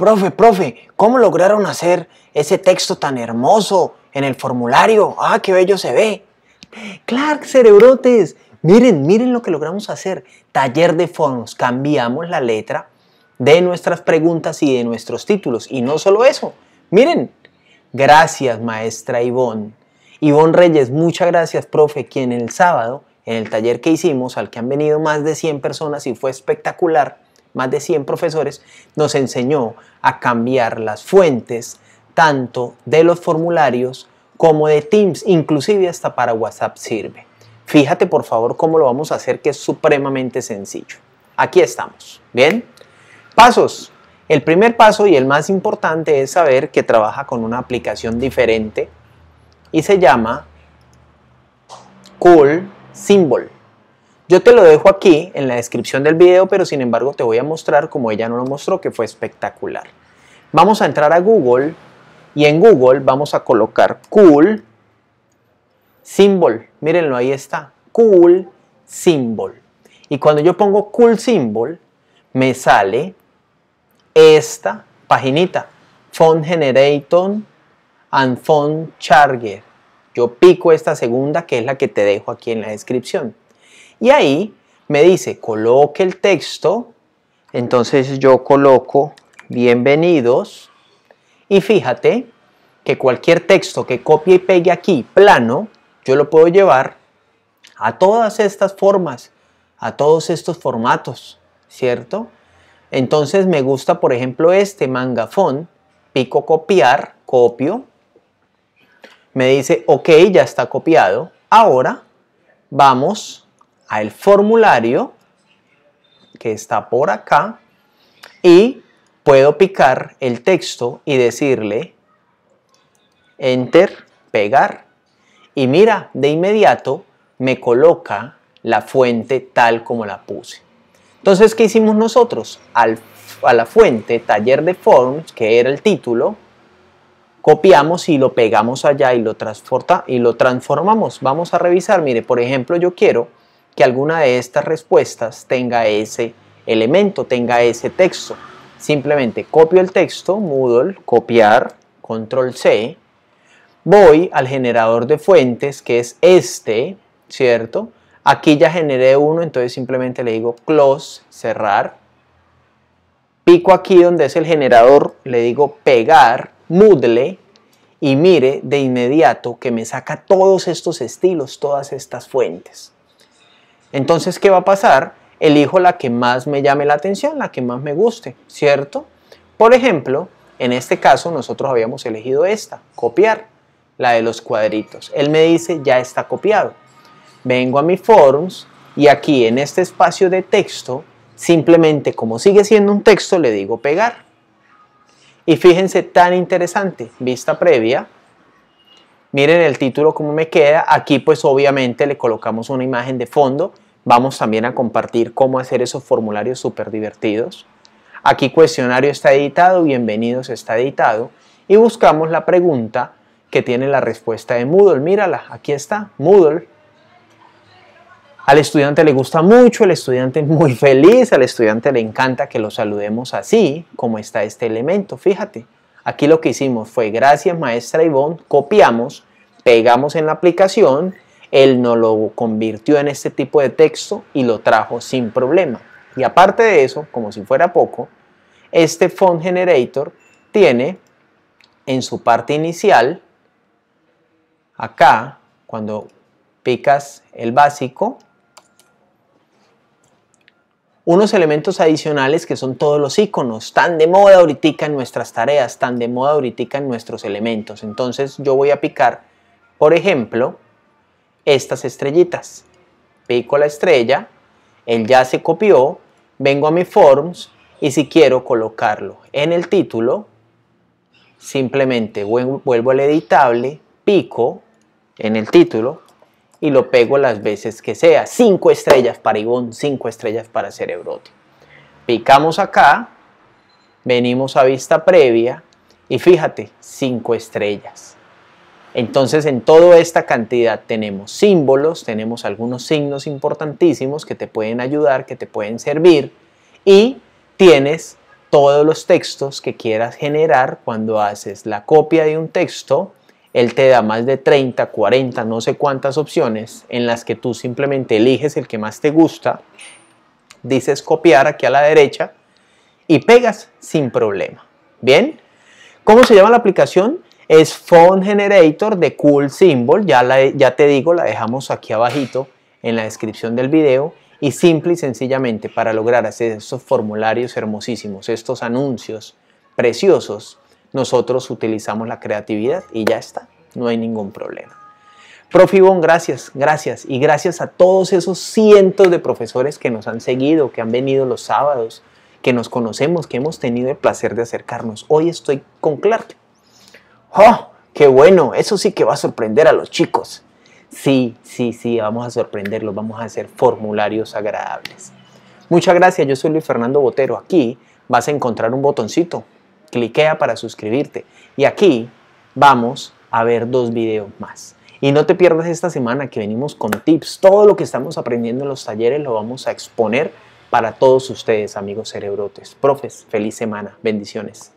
profe, profe, ¿cómo lograron hacer ese texto tan hermoso en el formulario? Ah, qué bello se ve. Clark, cerebrotes, miren, miren lo que logramos hacer. Taller de fondos, cambiamos la letra de nuestras preguntas y de nuestros títulos. Y no solo eso, miren, gracias maestra Ivonne. Ivonne Reyes, muchas gracias, profe, quien el sábado, en el taller que hicimos, al que han venido más de 100 personas y fue espectacular, más de 100 profesores, nos enseñó a cambiar las fuentes tanto de los formularios como de Teams, inclusive hasta para WhatsApp sirve. Fíjate por favor cómo lo vamos a hacer que es supremamente sencillo. Aquí estamos, ¿bien? Pasos. El primer paso y el más importante es saber que trabaja con una aplicación diferente y se llama Cool Symbol. Yo te lo dejo aquí en la descripción del video, pero sin embargo te voy a mostrar como ella no lo mostró, que fue espectacular. Vamos a entrar a Google y en Google vamos a colocar cool symbol. Mírenlo, ahí está. Cool symbol. Y cuando yo pongo cool symbol, me sale esta paginita. Font Generator and Font Charger. Yo pico esta segunda que es la que te dejo aquí en la descripción. Y ahí me dice, coloque el texto. Entonces yo coloco bienvenidos. Y fíjate que cualquier texto que copie y pegue aquí, plano, yo lo puedo llevar a todas estas formas, a todos estos formatos, ¿cierto? Entonces me gusta, por ejemplo, este mangafón, pico copiar, copio, me dice, ok, ya está copiado, ahora vamos el formulario que está por acá y puedo picar el texto y decirle enter, pegar y mira, de inmediato me coloca la fuente tal como la puse. Entonces, ¿qué hicimos nosotros? Al, a la fuente taller de forms, que era el título, copiamos y lo pegamos allá y lo, transporta y lo transformamos. Vamos a revisar, mire, por ejemplo, yo quiero que alguna de estas respuestas tenga ese elemento, tenga ese texto. Simplemente copio el texto, Moodle, copiar, control C, voy al generador de fuentes que es este, ¿cierto? Aquí ya generé uno, entonces simplemente le digo close, cerrar. Pico aquí donde es el generador, le digo pegar, Moodle, y mire de inmediato que me saca todos estos estilos, todas estas fuentes. Entonces, ¿qué va a pasar? Elijo la que más me llame la atención, la que más me guste, ¿cierto? Por ejemplo, en este caso nosotros habíamos elegido esta, copiar, la de los cuadritos. Él me dice, ya está copiado. Vengo a mi Forums y aquí en este espacio de texto, simplemente como sigue siendo un texto, le digo pegar. Y fíjense tan interesante, vista previa, Miren el título como me queda. Aquí pues obviamente le colocamos una imagen de fondo. Vamos también a compartir cómo hacer esos formularios súper divertidos. Aquí cuestionario está editado, bienvenidos está editado. Y buscamos la pregunta que tiene la respuesta de Moodle. Mírala, aquí está, Moodle. Al estudiante le gusta mucho, el estudiante es muy feliz, al estudiante le encanta que lo saludemos así como está este elemento, fíjate. Aquí lo que hicimos fue, gracias maestra Ivonne, copiamos, pegamos en la aplicación, él nos lo convirtió en este tipo de texto y lo trajo sin problema. Y aparte de eso, como si fuera poco, este font generator tiene en su parte inicial, acá, cuando picas el básico, unos elementos adicionales que son todos los iconos, tan de moda ahorita en nuestras tareas, tan de moda ahorita en nuestros elementos. Entonces yo voy a picar, por ejemplo, estas estrellitas. Pico la estrella, él ya se copió, vengo a mi forms y si quiero colocarlo en el título, simplemente vuelvo al editable, pico en el título, y lo pego las veces que sea. Cinco estrellas para Ivonne, cinco estrellas para Cerebrote. Picamos acá, venimos a vista previa y fíjate, cinco estrellas. Entonces en toda esta cantidad tenemos símbolos, tenemos algunos signos importantísimos que te pueden ayudar, que te pueden servir y tienes todos los textos que quieras generar cuando haces la copia de un texto él te da más de 30, 40, no sé cuántas opciones en las que tú simplemente eliges el que más te gusta, dices copiar aquí a la derecha y pegas sin problema. ¿Bien? ¿Cómo se llama la aplicación? Es Phone Generator de Cool Symbol, ya, ya te digo, la dejamos aquí abajito en la descripción del video y simple y sencillamente para lograr hacer estos formularios hermosísimos, estos anuncios preciosos, nosotros utilizamos la creatividad y ya está, no hay ningún problema. Profibon, gracias, gracias. Y gracias a todos esos cientos de profesores que nos han seguido, que han venido los sábados, que nos conocemos, que hemos tenido el placer de acercarnos. Hoy estoy con Clark. ¡Oh, qué bueno! Eso sí que va a sorprender a los chicos. Sí, sí, sí, vamos a sorprenderlos, vamos a hacer formularios agradables. Muchas gracias, yo soy Luis Fernando Botero. Aquí vas a encontrar un botoncito cliquea para suscribirte. Y aquí vamos a ver dos videos más. Y no te pierdas esta semana que venimos con tips. Todo lo que estamos aprendiendo en los talleres lo vamos a exponer para todos ustedes, amigos cerebrotes. Profes, feliz semana. Bendiciones.